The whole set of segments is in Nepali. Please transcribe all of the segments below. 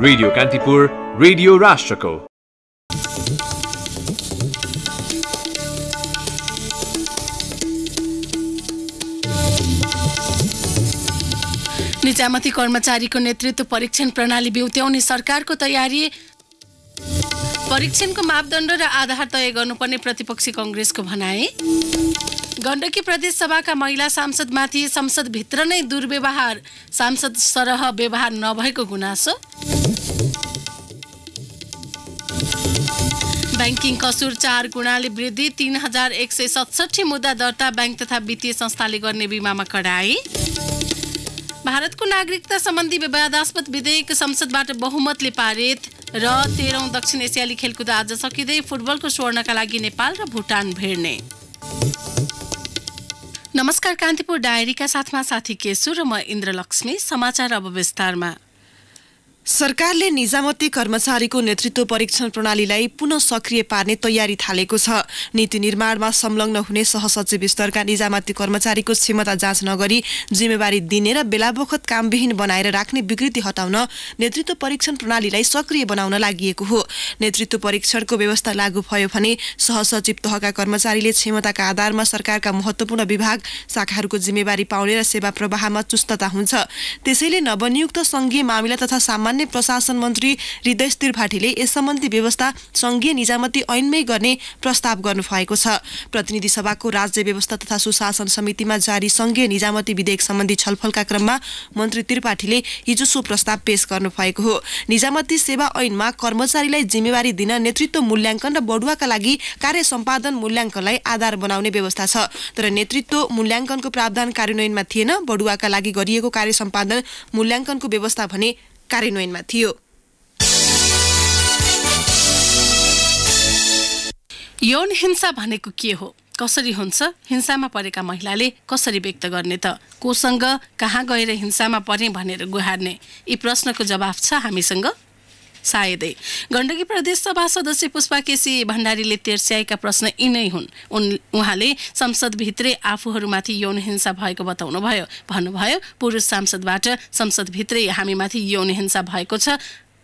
रेडियो कान्तिपुर रेडियो राष्ट्रको निजामती कर्मचारीको नेतृत्व परीक्षण प्रणाली बिउत्याउने सरकारको तयारी परीक्षणको मापदण्ड र आधार तय गर्नुपर्ने प्रतिपक्षी कङ्ग्रेसको भनाए गण्डकी प्रदेश सभाका महिला सांसदमाथि संसदभित्र नै दुर्व्यवहार सांसद सरह व्यवहार नभएको गुनासो ब्याङ्किङ कसुर चार गुणाले वृद्धि तिन हजार एक सय सतसठी मुद्दा दर्ता ब्याङ्क तथा वित्तीय संस्थाले गर्ने बिमामा कडाई भारतको नागरिकता सम्बन्धी विवादास्पद विधेयक संसदबाट बहुमतले पारित र तेह्रौँ दक्षिण एसियाली खेलकुद आज सकिँदै फुटबलको स्वर्णका लागि नेपाल र भुटान भेड्ने नमस्कार कान्तिपुर डायरीका साथमा साथी केशु र म इन्द्रलक्ष्मी समाचार अब विस्तारमा सरकारले निजामती कर्मचारीको नेतृत्व परीक्षण प्रणालीलाई पुनः सक्रिय पार्ने तयारी थालेको छ नीति निर्माणमा संलग्न हुने सहसचिव स्तरका निजामती कर्मचारीको क्षमता जाँच नगरी जिम्मेवारी दिने र बेलाबखत कामविहीन बनाएर राख्ने विकृति हटाउन नेतृत्व परीक्षण प्रणालीलाई सक्रिय बनाउन लागि हो नेतृत्व परीक्षणको व्यवस्था लागू भयो भने सहसचिव तहका कर्मचारीले क्षमताका आधारमा सरकारका महत्त्वपूर्ण विभाग शाखाहरूको जिम्मेवारी पाउने र सेवा प्रवाहमा चुस्तता हुन्छ त्यसैले नवनियुक्त सङ्घीय मामिला तथा सामान्य सामान्य प्रशासन मन्त्री हृदय त्रिपाठीले यस सम्बन्धी व्यवस्था सङ्घीय निजामती ऐनमै गर्ने प्रस्ताव गर्नु भएको छ प्रतिनिधि सभाको राज्य व्यवस्था तथा सुशासन समितिमा जारी सङ्घीय निजामती विधेयक सम्बन्धी छलफलका क्रममा मन्त्री त्रिपाठीले हिजो सो प्रस्ताव पेश गर्नु भएको हो निजामती सेवा ऐनमा कर्मचारीलाई जिम्मेवारी दिन नेतृत्व मूल्याङ्कन र बढुवाका लागि कार्य सम्पादन मूल्याङ्कनलाई आधार बनाउने व्यवस्था छ तर नेतृत्व मूल्याङ्कनको प्रावधान कार्यान्वयनमा थिएन बढुवाका लागि गरिएको कार्य सम्पादन मूल्याङ्कनको व्यवस्था भने कार्यान्वयनमा थियो यौन हिंसा भनेको के हो कसरी हुन्छ हिंसामा परेका महिलाले कसरी व्यक्त गर्ने त कोसँग कहाँ गएर हिंसामा परे भनेर गुहार्ने यी प्रश्नको जवाफ छ हामीसँग सायदै गण्डकी प्रदेश सभा सदस्य पुष्पा केसी भण्डारीले तेर्स्याएका प्रश्न यिनै हुन् उन उहाँले संसदभित्रै आफूहरूमाथि यौन हिंसा भएको बताउनुभयो भन्नुभयो पुरुष सांसदबाट संसदभित्रै हामीमाथि यौन हिंसा भएको छ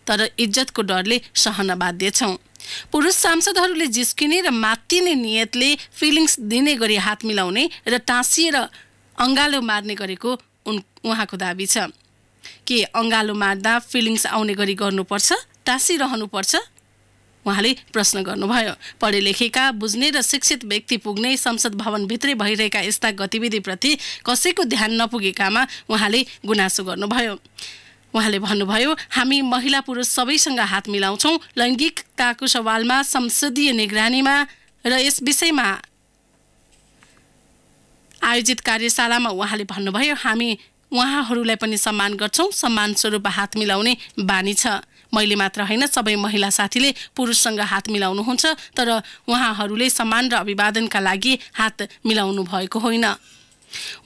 तर इज्जतको डरले सहन बाध्य छौँ पुरुष सांसदहरूले जिस्किने र मात्तिने नियतले फिलिङ्स दिने गरी हात मिलाउने र टाँसिएर अङ्गालो मार्ने गरेको उन उहाँको दावी छ के अँगालो मार्दा फिलिङ्स आउने गरी गर्नुपर्छ टाँसिरहनुपर्छ उहाँले प्रश्न गर्नुभयो पढे लेखेका बुझ्ने र शिक्षित व्यक्ति पुग्ने संसद भवनभित्रै भइरहेका यस्ता गतिविधिप्रति कसैको ध्यान नपुगेकामा उहाँले गुनासो गर्नुभयो उहाँले भन्नुभयो हामी महिला पुरुष सबैसँग हात मिलाउँछौँ लैङ्गिकताको सवालमा संसदीय निगरानीमा र यस विषयमा आयोजित कार्यशालामा उहाँले भन्नुभयो हामी उहाँहरूलाई पनि सम्मान गर्छौँ सम्मान स्वरूप हात मिलाउने बानी छ मैले मात्र होइन सबै महिला साथीले पुरुषसँग हात मिलाउनुहुन्छ तर उहाँहरूले सम्मान र अभिवादनका लागि हात मिलाउनु भएको होइन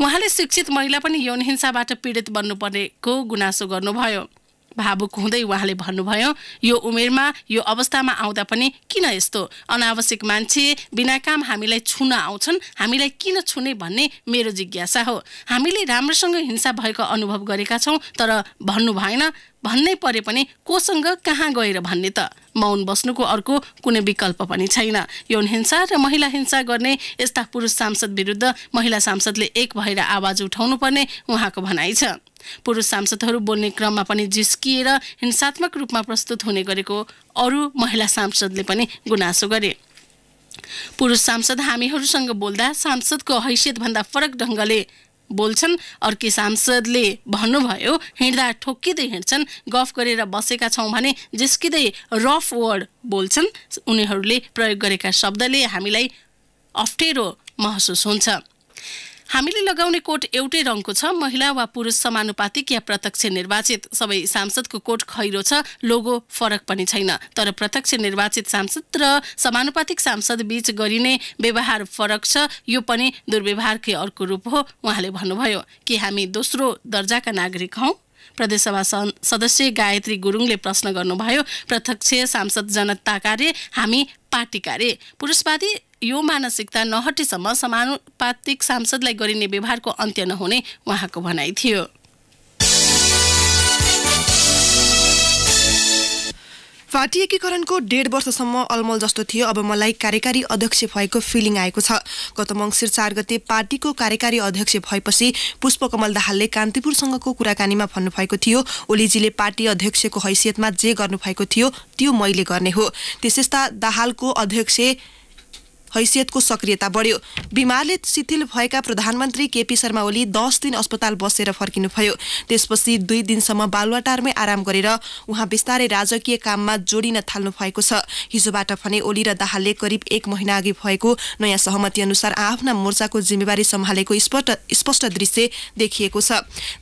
उहाँले शिक्षित महिला पनि यौन हिंसाबाट पीडित बन्नु गुनासो गर्नुभयो भावुक हुँदै उहाँले भन्नुभयो यो उमेरमा यो अवस्थामा आउँदा पनि किन यस्तो अनावश्यक मान्छे बिना काम हामीलाई छुन आउँछन् हामीलाई किन छुने भन्ने मेरो जिज्ञासा हो हामीले राम्रोसँग हिंसा भएको अनुभव गरेका छौँ तर भन्नु भएन भन्नै परे पनि कोसँग कहाँ गएर भन्ने त मौन बस्नुको अर्को कुनै विकल्प पनि छैन यौन हिंसा र महिला हिंसा गर्ने यस्ता पुरुष सांसद विरुद्ध महिला सांसदले एक भएर आवाज उठाउनु पर्ने उहाँको भनाइ छ पुरुष सांसदहरू बोल्ने क्रममा पनि जिस्किएर हिंसात्मक रूपमा प्रस्तुत हुने गरेको अरू महिला सांसदले पनि गुनासो गरे पुरुष सांसद हामीहरूसँग बोल्दा सांसदको हैसियतभन्दा फरक ढङ्गले बोल्छन् अर्की सांसदले भन्नुभयो हिँड्दा ठोक्किँदै हिँड्छन् गफ गरेर बसेका छौँ भने जिस्किँदै रफ वर्ड बोल्छन् उनीहरूले प्रयोग गरेका शब्दले हामीलाई अप्ठ्यारो महसुस हुन्छ हामीले लगाउने कोट एउटै रङको छ महिला वा पुरुष समानुपातिक या प्रत्यक्ष निर्वाचित सबै सांसदको कोट खैरो छ लोगो फरक पनि छैन तर प्रत्यक्ष निर्वाचित सांसद र समानुपातिक सांसद बीच गरिने व्यवहार फरक छ यो पनि दुर्व्यवहारकै अर्को रूप हो उहाँले भन्नुभयो कि हामी दोस्रो दर्जाका नागरिक हौ प्रदेशसभा सदस्य गायत्री गुरुङले प्रश्न गर्नुभयो प्रत्यक्ष सांसद जनता कार्य हामी पार्टी कार्य पुरुषवादी यो मानसिकता नहटेसम्म समानुपातिक सांसदलाई गरिने व्यवहारको अन्त्य नहुने उहाँको भनाइ थियो पार्टी एकीकरणको डेढ वर्षसम्म अलमल जस्तो थियो अब मलाई कार्यकारी अध्यक्ष भएको फिलिङ आएको छ गत मङ्सिर चार गते पार्टीको कार्यकारी अध्यक्ष भएपछि पुष्पकमल दाहालले कान्तिपुरसँगको कुराकानीमा भन्नुभएको थियो ओलीजीले पार्टी अध्यक्षको हैसियतमा जे गर्नुभएको थियो त्यो मैले गर्ने हो त्यसस्ता दाहालको अध्यक्ष हैसियतको सक्रियता बढ्यो बिमारले शिथिल भएका प्रधानमन्त्री केपी शर्मा ओली दस दिन अस्पताल बसेर फर्किनुभयो त्यसपछि दुई दिनसम्म बालुवाटारमै आराम गरेर उहाँ बिस्तारै राजकीय काममा जोडिन थाल्नु भएको छ हिजोबाट भने ओली र दाहालले करिब एक महिना अघि भएको नयाँ सहमति अनुसार आफ्ना मोर्चाको जिम्मेवारी सम्हालेको स्पष्ट स्पष्ट दृश्य देखिएको छ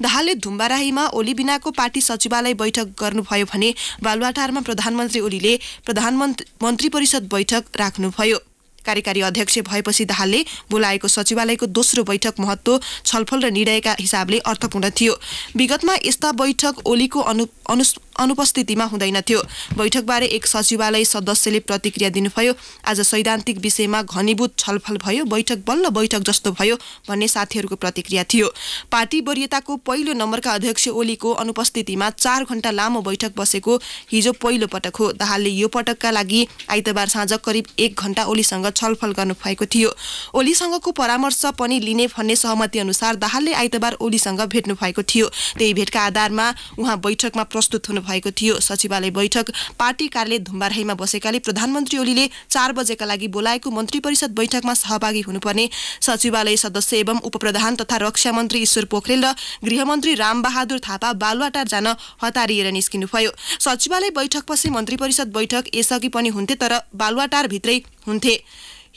दाहालले धुम्बाराहीमा ओली बिनाको पार्टी सचिवालय बैठक गर्नुभयो भने बालुवाटारमा प्रधानमन्त्री ओलीले प्रधानमन्त्री मन्त्री परिषद बैठक राख्नुभयो कार्यकारी अध्यक्ष भएपछि दाहालले बोलाएको सचिवालयको दोस्रो बैठक महत्व छलफल र निर्णयका हिसाबले अर्थपूर्ण थियो विगतमा यस्ता बैठक ओलीको अनु अनुपस्थितिमा हुँदैन थियो बैठकबारे एक सचिवालय सदस्यले प्रतिक्रिया दिनुभयो आज सैद्धान्तिक विषयमा घनीभूत छलफल भयो बैठक बल्ल बैठक जस्तो भयो भन्ने साथीहरूको प्रतिक्रिया थियो पार्टी वरियताको पहिलो नम्बरका अध्यक्ष ओलीको अनुपस्थितिमा चार घण्टा लामो बैठक बसेको हिजो पहिलो पटक हो दाहालले यो पटकका लागि आइतबार साँझ करिब एक घण्टा ओलीसँग छलफल गर्नुभएको थियो ओलीसँगको परामर्श पनि लिने भन्ने सहमति अनुसार दाहालले आइतबार ओलीसँग भेट्नु भएको थियो त्यही भेटका आधारमा उहाँ बैठकमा प्रस्तुत हुनु भएको थियो सचिवालय बैठक पार्टी कार्यालय धुम्बाराईमा बसेकाले प्रधानमन्त्री ओलीले चार बजेका लागि बोलाएको मन्त्री परिषद बैठकमा सहभागी हुनुपर्ने सचिवालय सदस्य एवं उपप्रधान तथा रक्षा मन्त्री ईश्वर पोखरेल र गृहमन्त्री रामबहादुर थापा बालुवाटार जान हतारिएर भयो सचिवालय बैठकपछि मन्त्री परिषद बैठक यसअघि पनि हुन्थे तर भित्रै हुन्थे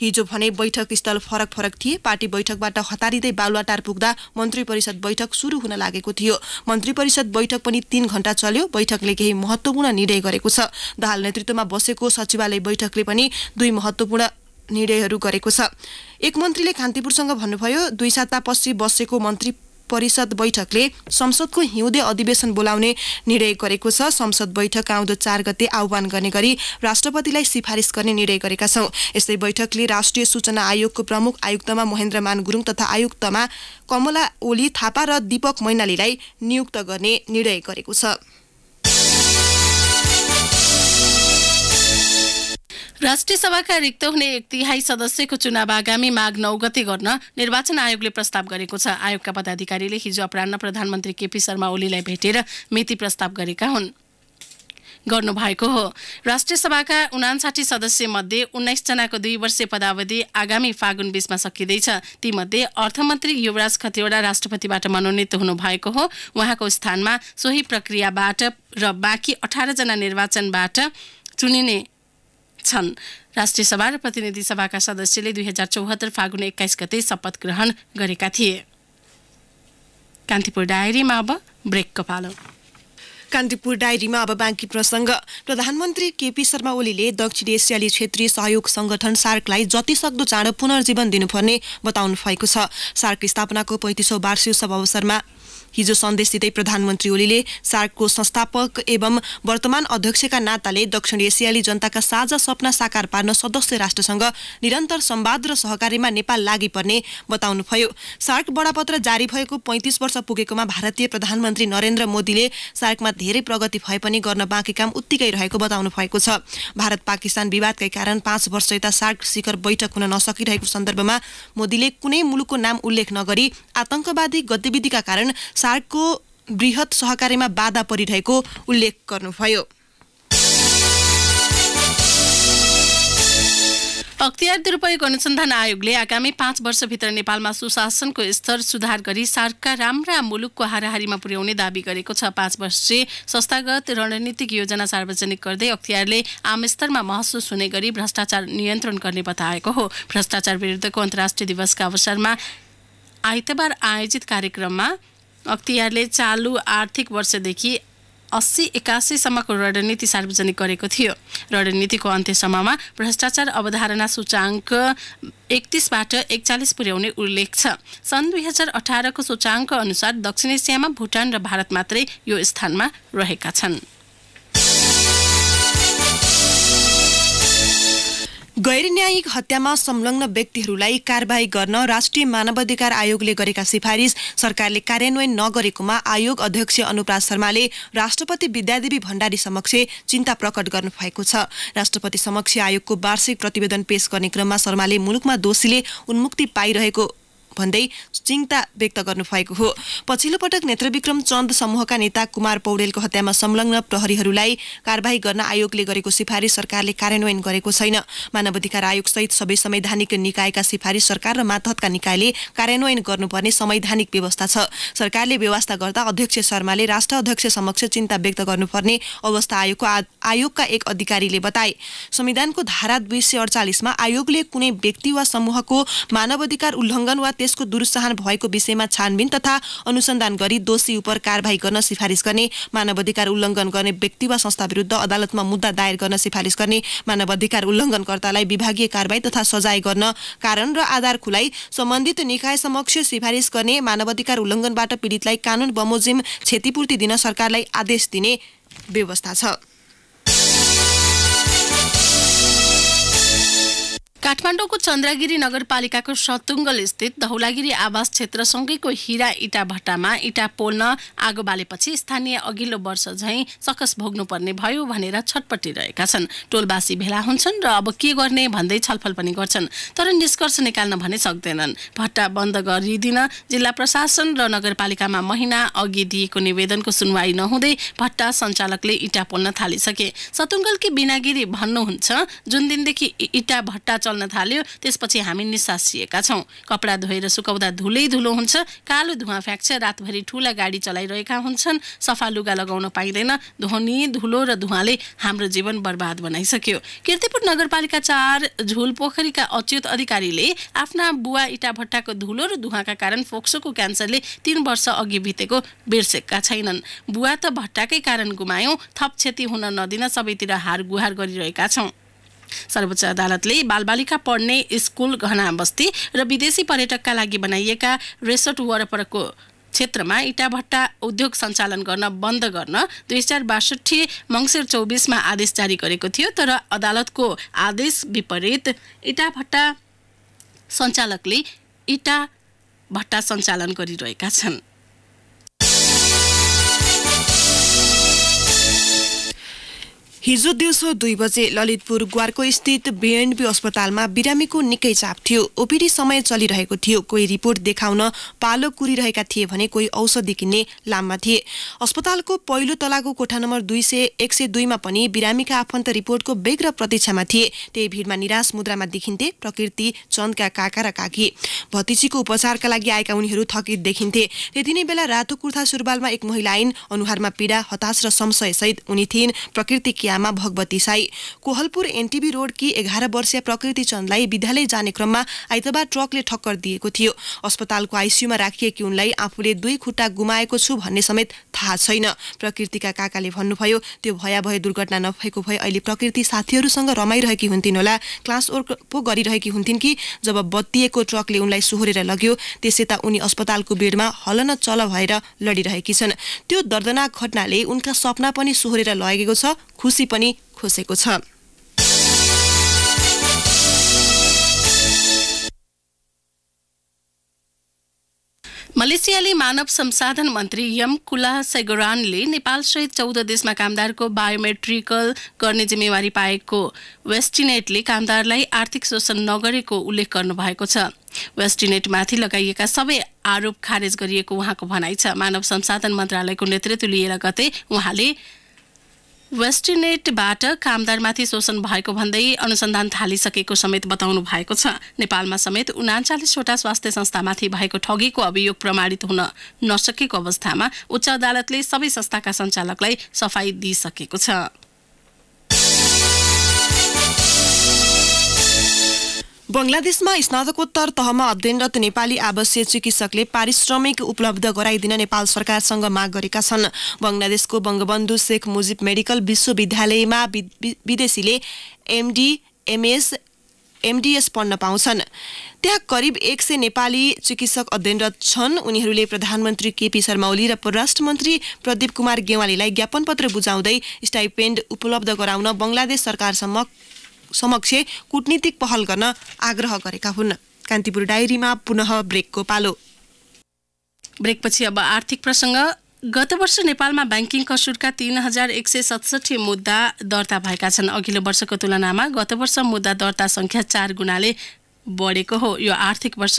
हिजो भने बैठक स्थल फरक फरक थिए पार्टी बैठकबाट हतारिँदै बालुवाटार पुग्दा मन्त्री परिषद बैठक सुरु हुन लागेको थियो मन्त्री परिषद बैठक पनि तीन घण्टा चल्यो बैठकले केही महत्वपूर्ण निर्णय गरेको छ दाहाल नेतृत्वमा बसेको सचिवालय बैठकले पनि दुई महत्वपूर्ण निर्णयहरू गरेको छ एक मन्त्रीले कान्तिपुरसँग भन्नुभयो दुई सातापछि बसेको मन्त्री परिषद बैठकले संसदको हिउँदे अधिवेशन बोलाउने निर्णय गरेको छ संसद बैठक आउँदो चार गते आह्वान गर्ने गरी राष्ट्रपतिलाई सिफारिस गर्ने निर्णय गरेका छौँ यस्तै बैठकले राष्ट्रिय सूचना आयोगको प्रमुख आयुक्तमा महेन्द्र मान गुरुङ तथा आयुक्तमा कमला ओली थापा र दीपक मैनालीलाई नियुक्त गर्ने निर्णय गरेको छ राष्ट्रिय सभाका रिक्त हुने एक तिहाई सदस्यको चुनाव आगामी माघ नौ गते गर्न निर्वाचन आयोगले प्रस्ताव गरेको छ आयोगका पदाधिकारीले हिजो अपरान्न प्रधानमन्त्री केपी शर्मा ओलीलाई भेटेर मिति प्रस्ताव गरेका हुन् गर्नुभएको हो राष्ट्रिय सभाका उनासाठी सदस्यमध्ये उन्नाइसजनाको दुई वर्षीय पदावधि आगामी फागुन बीचमा सकिँदैछ तीमध्ये अर्थमन्त्री युवराज खतिवड़ा राष्ट्रपतिबाट मनोनित हुनुभएको हो उहाँको स्थानमा सोही प्रक्रियाबाट र बाँकी अठारजना निर्वाचनबाट चुनिने छन् राष्ट्रिय सभा र प्रतिनिधि सभाका सदस्यले दुई हजार चौहत्तर फागुन एक्काइस गते शपथ ग्रहण गरेका थिए कान्तिपुर डायरीमा अब ब्रेकको पालो कान्तिपुर डायरीमा अब बाँकी प्रसङ्ग प्रधानमन्त्री केपी शर्मा ओलीले दक्षिण एसियाली क्षेत्रीय सहयोग सङ्गठन सार्कलाई जति सक्दो चाँडो पुनर्जीवन दिनुपर्ने बताउनु भएको छ सार्क स्थापनाको पैँतिसौँ वार्षिक उत्सव अवसरमा हिजो सन्देश दिँदै प्रधानमन्त्री ओलीले सार्कको संस्थापक एवं वर्तमान अध्यक्षका नाताले दक्षिण एसियाली जनताका साझा सपना साकार पार्न सदस्य राष्ट्रसँग निरन्तर सम्वाद र सहकार्यमा नेपाल लागिपर्ने बताउनुभयो सार्क बडापत्र जारी भएको पैँतिस वर्ष पुगेकोमा भारतीय प्रधानमन्त्री नरेन्द्र मोदीले सार्कमा धेरै प्रगति भए पनि गर्न बाँकी काम उत्तिकै रहेको बताउनु भएको छ भारत पाकिस्तान विवादकै कारण पाँच वर्ष यता सार्क शिखर बैठक हुन नसकिरहेको सन्दर्भमा मोदीले कुनै मुलुकको नाम उल्लेख नगरी आतंकवादी गतिविधिका कारण सार्कको वृहत सहकार्यमा बाधा परिरहेको उल्लेख गर्नुभयो अख्तियार दुरुपयोग अनुसन्धान आयोगले आगामी पाँच वर्षभित्र नेपालमा सुशासनको स्तर सुधार गरी सार्कका राम्रा मुलुकको हाराहारीमा पुर्याउने दावी गरेको छ पाँच वर्षे संस्थागत रणनीतिक योजना सार्वजनिक गर्दै अख्तियारले आम स्तरमा महसुस हुने गरी भ्रष्टाचार नियन्त्रण गर्ने बताएको हो भ्रष्टाचार विरुद्धको अन्तर्राष्ट्रिय दिवसका अवसरमा आइतबार आयोजित कार्यक्रममा अख्तियारले चालु आर्थिक वर्षदेखि अस्सी एकासीसम्मको रणनीति सार्वजनिक गरेको थियो रणनीतिको अन्त्यसम्ममा भ्रष्टाचार अवधारणा सूचाङ्क एकतिसबाट एकचालिस पुर्याउने उल्लेख छ सन् दुई हजार अठारको सूचाङ्क अनुसार दक्षिण एसियामा भुटान र भारत मात्रै यो स्थानमा रहेका छन् गैर न्यायिक हत्यामा संलग्न व्यक्तिहरूलाई कारवाही गर्न राष्ट्रिय मानवाधिकार आयोगले गरेका सिफारिस सरकारले कार्यान्वयन नगरेकोमा आयोग अध्यक्ष अनुप्राज शर्माले राष्ट्रपति विद्यादेवी भण्डारी समक्ष चिन्ता प्रकट गर्नु भएको छ राष्ट्रपति समक्ष आयोगको वार्षिक प्रतिवेदन पेश गर्ने क्रममा शर्माले मुलुकमा दोषीले उन्मुक्ति पाइरहेको भन्दै चिन्ता व्यक्त गर्नु भएको हो पछिल्लो पटक नेत्रविक्रम चन्द समूहका नेता कुमार पौडेलको हत्यामा संलग्न प्रहरीहरूलाई कारवाही गर्न आयोगले गरेको सिफारिस सरकारले कार्यान्वयन गरेको छैन मानव अधिकार सहित सबै संवैधानिक निकायका सिफारिस सरकार र मातहतका निकायले कार्यान्वयन गर्नुपर्ने संवैधानिक व्यवस्था छ सरकारले व्यवस्था गर्दा अध्यक्ष शर्माले राष्ट्र अध्यक्ष समक्ष चिन्ता व्यक्त गर्नुपर्ने अवस्था आयोगको आयोगका एक अधिकारीले बताए संविधानको धारा दुई सय अडचालिसमा आयोगले कुनै व्यक्ति वा समूहको मानव अधिकार उल्लङ्घन वा त्यसको दुरुत्साहन भएको विषयमा छानबिन तथा अनुसन्धान गरी दोषी उप कारवाही गर्न सिफारिस गर्ने मानव अधिकार उल्लङ्घन गर्ने व्यक्ति वा संस्था विरुद्ध अदालतमा मुद्दा दायर गर्न सिफारिस गर्ने मानव अधिकार उल्लङ्घनकर्तालाई विभागीय कारवाही तथा सजाय गर्न कारण र आधार खुलाई सम्बन्धित निकाय समक्ष सिफारिस गर्ने मानव अधिकार उल्लङ्घनबाट पीडितलाई कानुन बमोजिम क्षतिपूर्ति दिन सरकारलाई आदेश दिने व्यवस्था छ काठमाडौँको चन्द्रगिरी नगरपालिकाको सतुङ्गल स्थित धौलागिरी आवास क्षेत्रसँगैको हिरा इटा भट्टामा इटा पोल्न आगो बालेपछि स्थानीय अघिल्लो वर्ष झैँ सकस भोग्नुपर्ने भयो भनेर छटपटिरहेका छन् टोलवासी भेला हुन्छन् र अब के गर्ने भन्दै छलफल पनि गर्छन् तर निष्कर्ष निकाल्न भने सक्दैनन् भट्टा बन्द गरिदिन जिल्ला प्रशासन र नगरपालिकामा महिना अघि दिएको निवेदनको सुनवाई नहुँदै भट्टा सञ्चालकले इटा पोल्न थालिसके सतुङ्गलकी बिनागिरी भन्नुहुन्छ जुन दिनदेखि इटा भट्टा चल्न थाल्यो त्यसपछि हामी निसासिएका छौँ कपडा धोएर सुकाउँदा धुलै धुलो हुन्छ कालो धुवा फ्याँक्छ रातभरि ठुला गाडी चलाइरहेका हुन्छन् सफा लुगा लगाउन पाइँदैन ध्वनि धुलो र धुवाले हाम्रो जीवन बर्बाद बनाइसक्यो किर्तिपुर नगरपालिका चार झुल पोखरीका अच्युत अधिकारीले आफ्ना बुवा इटा भट्टाको धुलो र धुवाका कारण फोक्सोको क्यान्सरले तीन वर्ष अघि बितेको बिर्सेका छैनन् बुवा त भट्टाकै कारण गुमायौँ थप क्षति हुन नदिन सबैतिर हार गुहार गरिरहेका छौँ सर्वोच्च अदालतले बालबालिका पढ्ने स्कुल घना बस्ती र विदेशी पर्यटकका लागि बनाइएका रेसोर्ट वरपरको क्षेत्रमा इटाभट्टा उद्योग सञ्चालन गर्न बन्द गर्न दुई हजार बासठी मङ्सिर चौबिसमा आदेश जारी गरेको थियो तर अदालतको आदेश विपरीत भट्टा सञ्चालकले इटा भट्टा सञ्चालन गरिरहेका छन् हिजो दिउँसो दुई बजे ललितपुर ग्वारको स्थित बिएनबी अस्पतालमा बिरामीको निकै चाप थियो ओपिडी समय चलिरहेको थियो कोही रिपोर्ट देखाउन पालो कुरिरहेका थिए भने कोही औषधि किन्ने लाममा थिए अस्पतालको पहिलो तलाको कोठा नम्बर दुई सय एक सय दुईमा पनि बिरामीका आफन्त रिपोर्टको बेग्र प्रतीक्षामा थिए त्यही भिडमा निराश मुद्रामा देखिन्थे प्रकृति चन्दका काका र काकी भतिजीको उपचारका लागि आएका उनीहरू थकित देखिन्थे त्यति नै बेला रातो कुर्था सुरुवालमा एक महिला आइन् अनुहारमा पीडा हताश र संशयसहित उनी थिइन् प्रकृति आमा भगवती साई कोहलपुर एनटिबी रोडकी एघार वर्षीय प्रकृति चन्दलाई विद्यालय जाने क्रममा आइतबार ट्रकले ठक्कर दिएको थियो अस्पतालको आइसियुमा राखिएकी उनलाई आफूले दुई खुट्टा गुमाएको छु भन्ने समेत थाहा छैन प्रकृतिका काकाले भन्नुभयो त्यो भयावह दुर्घटना नभएको भए अहिले प्रकृति साथीहरूसँग रमाइरहेकी हुन्थिन् होला क्लास वर्क पो गरिरहेकी हुन्थिन् कि जब बत्तिएको ट्रकले उनलाई सोहोरेर लग्यो त उनी अस्पतालको बेडमा हलन चल भएर लडिरहेकी छन् त्यो दर्दनाक घटनाले उनका सपना पनि सोहोरेर लगेको छ खुसी खुसी पनि खोसेको छ मलेसियाली मानव संसाधन मन्त्री यम कुला सेगोरानले नेपालसहित चौध देशमा कामदारको बायोमेट्रिकल गर्ने जिम्मेवारी पाएको वेस्टिनेटले कामदारलाई आर्थिक शोषण नगरेको उल्लेख गर्नुभएको छ वेस्टिनेटमाथि लगाइएका सबै आरोप खारेज गरिएको उहाँको भनाइ छ मानव संसाधन मन्त्रालयको नेतृत्व लिएर गते उहाँले वेस्टिनेटबाट कामदारमाथि शोषण भएको भन्दै अनुसन्धान थालिसकेको समेत बताउनु भएको छ नेपालमा समेत उनाचालिसवटा स्वास्थ्य संस्थामाथि भएको ठगीको अभियोग प्रमाणित हुन नसकेको अवस्थामा उच्च अदालतले सबै संस्थाका सञ्चालकलाई सफाई दिइसकेको छ बङ्गलादेशमा स्नातकोत्तर तहमा अध्ययनरत नेपाली आवासीय चिकित्सकले पारिश्रमिक उपलब्ध गराइदिन नेपाल सरकारसँग माग गरेका छन् बङ्गलादेशको बङ्गबन्धु शेख मुजिब मेडिकल विश्वविद्यालयमा विदेशीले एमडी एमएस एमडिएस पढ्न पाउँछन् त्यहाँ करिब एक सय नेपाली चिकित्सक अध्ययनरत छन् उनीहरूले प्रधानमन्त्री केपी शर्मा ओली र परराष्ट्र मन्त्री प्रदीप कुमार गेवालीलाई ज्ञापन पत्र बुझाउँदै स्टाइपेन्ड उपलब्ध गराउन बङ्गलादेश सरकारसम्म समक्ष कुटनीतिक पहल गर्न आग्रह गरेका हुन् कान्तिपुर डायरीमा पुनः ब्रेकको पालो ब्रेकपछि अब आर्थिक प्रसङ्ग गत वर्ष नेपालमा ब्याङ्किङ कसुरका तिन हजार एक सय सतसठी मुद्दा दर्ता भएका छन् अघिल्लो वर्षको तुलनामा गत वर्ष मुद्दा दर्ता सङ्ख्या चार गुणाले बढेको हो यो आर्थिक वर्ष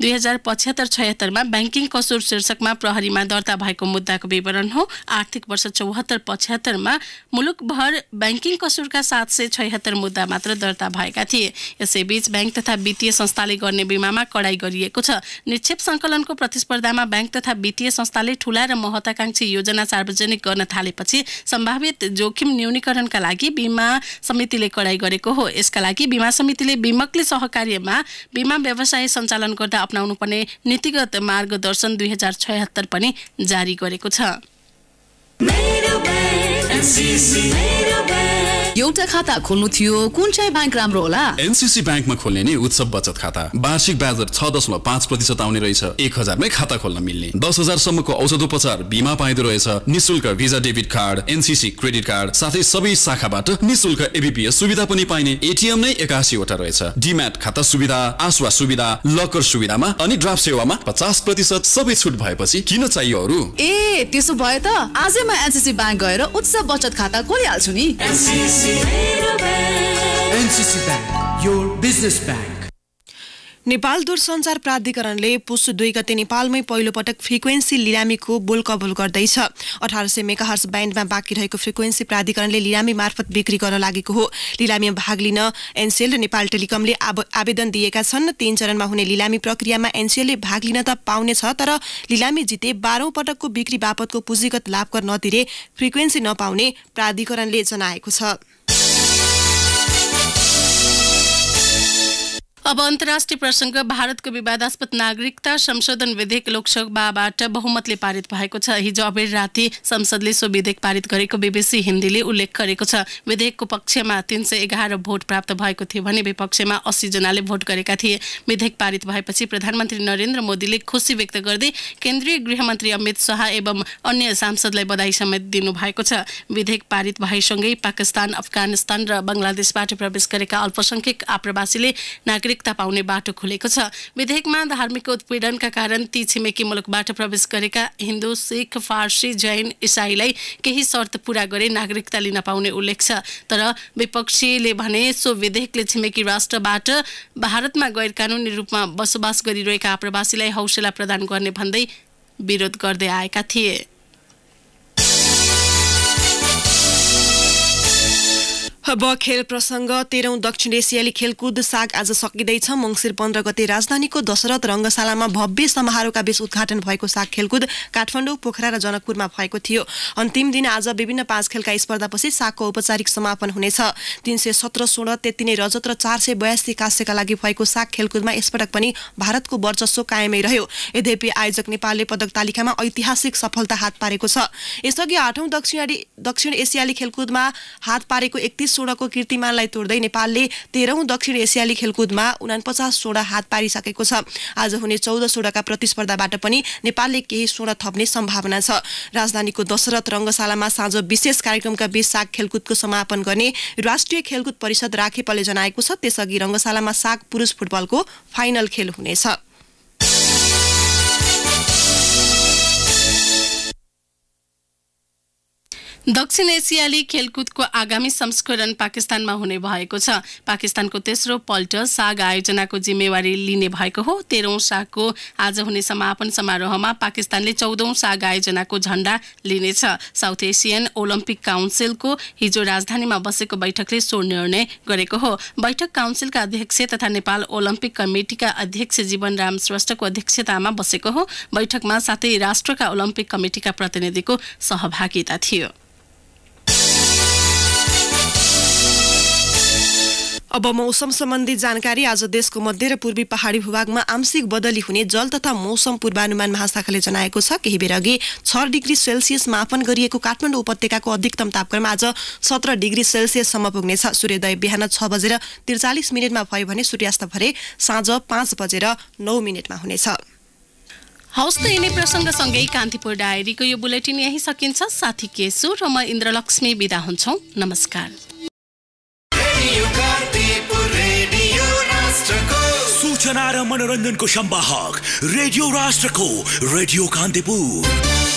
दुई हजार पचहत्तर छयत्तरमा ब्याङ्किङ कसुर शीर्षकमा प्रहरीमा दर्ता भएको मुद्दाको विवरण हो आर्थिक वर्ष चौहत्तर पचहत्तरमा मुलुकभर ब्याङ्किङ कसुरका सात सय छयत्तर मुद्दा मात्र दर्ता भएका थिए यसैबीच ब्याङ्क तथा वित्तीय संस्थाले गर्ने बिमामा कडाई गरिएको छ निक्षेप सङ्कलनको प्रतिस्पर्धामा ब्याङ्क तथा वित्तीय संस्थाले ठुला र महत्वाकांक्षी योजना सार्वजनिक गर्न थालेपछि सम्भावित जोखिम न्यूनीकरणका लागि बिमा समितिले कडाई गरेको हो यसका लागि बिमा समितिले बिमकले सहकार्य विषयमा बिमा व्यवसाय सञ्चालन गर्दा अप्नाउनु पर्ने नीतिगत मार्गदर्शन दुई हजार छयत्तर पनि जारी गरेको छ एउटा खाता खोल्नु थियो कुन चाहिँ ब्याङ्क राम्रो होला एनसिसी ब्याङ्कमा खोल्ने नि उत्सव बचत खाता वार्षिक ब्याज दर छ दशमलव पाँच प्रतिशत आउने रहेछ एक हजारमै खाता खोल्न मिल्ने दस हजारसम्मको औषध उपचार बिमा पाइँदो रहेछ निशुल्क Visa debit card NCC credit card साथै सबै शाखाबाट निशुल्क एबिपिएस सुविधा पनि पाइने एटिएम नै एकासीवटा रहेछ डिम्याट खाता सुविधा आसुवा सुविधा लकर सुविधामा अनि ड्राफ्ट सेवामा पचास प्रतिशत सबै छुट भएपछि किन चाहियो अरू ए त्यसो भए त आजै म एनसिसी ब्याङ्क गएर उत्सव बचत खाता खोलिहाल्छु नि नेपाल दूरसञ्चार प्राधिकरणले पुस दुई गते नेपालमै पहिलोपटक फ्रिक्वेन्सी लिलामीको बोलकबोल गर्दैछ अठार सय मेगाहर्स ब्यान्डमा बाँकी रहेको फ्रिक्वेन्सी प्राधिकरणले लिलामी मार्फत बिक्री गर्न लागेको हो लिलामीमा भाग लिन एनसिएल र नेपाल टेलिकमले आवेदन दिएका छन् तीन चरणमा हुने लिलामी प्रक्रियामा एनसिएलले भाग लिन त पाउनेछ तर लिलामी जिते बाह्रौँ पटकको बिक्री बापतको पुँजीगत लाभकर नतिरे फ्रिक्वेन्सी नपाउने प्राधिकरणले जनाएको छ अब अन्तर्राष्ट्रिय प्रसङ्ग भारतको विवादास्पद नागरिकता संशोधन विधेयक लोकसभाबाट बहुमतले पारित भएको छ हिजो अबेर राति संसदले सो विधेयक पारित गरेको बिबिसी हिन्दीले उल्लेख गरेको छ विधेयकको पक्षमा तिन सय एघार भोट प्राप्त भएको थियो भने विपक्षमा अस्सीजनाले भोट गरेका थिए विधेयक पारित भएपछि प्रधानमन्त्री नरेन्द्र मोदीले खुसी व्यक्त गर्दै केन्द्रीय गृहमन्त्री अमित शाह एवं अन्य सांसदलाई बधाई समेत दिनुभएको छ विधेयक पारित भएसँगै पाकिस्तान अफगानिस्तान र बङ्गलादेशबाट प्रवेश गरेका अल्पसंख्यक आप्रवासीले नागरिक नागरिकता पाउने बाटो खुलेको छ विधेयकमा धार्मिक उत्पीडनका कारण ती छिमेकी मुलुकबाट प्रवेश गरेका हिन्दू सिख फारसी जैन इसाईलाई केही शर्त पूरा गरे नागरिकता लिन पाउने उल्लेख छ तर विपक्षीले भने सो विधेयकले छिमेकी राष्ट्रबाट भारतमा गैर कानुनी रूपमा बसोबास गरिरहेका आप्रवासीलाई हौसला प्रदान गर्ने भन्दै विरोध गर्दै आएका थिए अब खेल प्रसङ्ग तेह्रौँ दक्षिण एसियाली खेलकुद साग आज सकिँदैछ मङ्सिर पन्ध्र गते राजधानीको दशरथ रङ्गशालामा भव्य समारोहका बीच उद्घाटन भएको साग खेलकुद काठमाडौँ पोखरा र जनकपुरमा भएको थियो अन्तिम दिन आज विभिन्न पाँच खेलका स्पर्धापछि सागको औपचारिक समापन हुनेछ तिन सय सत्र स्वर्ण त्यति नै रजत र चार सय बयासी कास्यका लागि भएको साग खेलकुदमा यसपटक पनि भारतको वर्चस्व कायमै रह्यो यद्यपि आयोजक नेपालले पदक तालिकामा ऐतिहासिक सफलता हात पारेको छ यसअघि आठौँ दक्षिण दक्षिण एसियाली खेलकुदमा हात पारेको एकतिस सोह्रको कीर्तिमानलाई तोड्दै नेपालले तेह्रौँ दक्षिण एसियाली खेलकुदमा उनापचास स्वर्ण हात पारिसकेको छ आज हुने चौध स्वर्णका प्रतिस्पर्धाबाट पनि नेपालले केही स्वर्ण थप्ने सम्भावना छ राजधानीको दशरथ रङ्गशालामा साँझ विशेष कार्यक्रमका बीच साग खेलकुदको समापन गर्ने राष्ट्रिय खेलकुद परिषद राखेपले जनाएको छ त्यसअघि रङ्गशालामा साग पुरुष फुटबलको फाइनल खेल हुनेछ दक्षिण एसियाली खेलकुदको आगामी संस्करण पाकिस्तानमा हुने भएको छ पाकिस्तानको तेस्रो पल्ट साग आयोजनाको जिम्मेवारी लिने भएको हो तेह्रौं सागको आज हुने समापन समारोहमा पाकिस्तानले चौधौं साग आयोजनाको झण्डा लिनेछ साउथ एसियन ओलम्पिक काउन्सिलको हिजो राजधानीमा बसेको बैठकले सो निर्णय गरेको हो बैठक काउन्सिलका अध्यक्ष तथा नेपाल ओलम्पिक कमिटीका अध्यक्ष जीवनराम श्रेष्ठको अध्यक्षतामा बसेको हो बैठकमा साथै राष्ट्रका ओलम्पिक कमिटीका प्रतिनिधिको सहभागिता थियो अब मौसम सम्बन्धी जानकारी आज देशको मध्य र पूर्वी पहाडी भूभागमा आंशिक बदली हुने जल तथा मौसम पूर्वानुमान महाशाखाले जनाएको छ केही बेर अघि छ डिग्री सेल्सियस मापन गरिएको काठमाडौँ उपत्यकाको अधिकतम तापक्रम आज सत्र डिग्री सेल्सियससम्म पुग्नेछ सूर्योदय बिहान छ बजेर त्रिचालिस मिनटमा भयो भने सूर्यास्त भरे साँझ पाँच बजेर नौ मिनटमा हुनेछ हौस् त यिनै प्रसङ्गसँगै कान्तिपुर डायरीको यो बुलेटिन यहीँ सकिन्छ साथी केशु र म इन्द्रलक्ष्मी बिदा हुन्छौँ नमस्कार चना मनोरंजन को शंबा रेडियो राष्ट्र को रेडियो कांतिपुर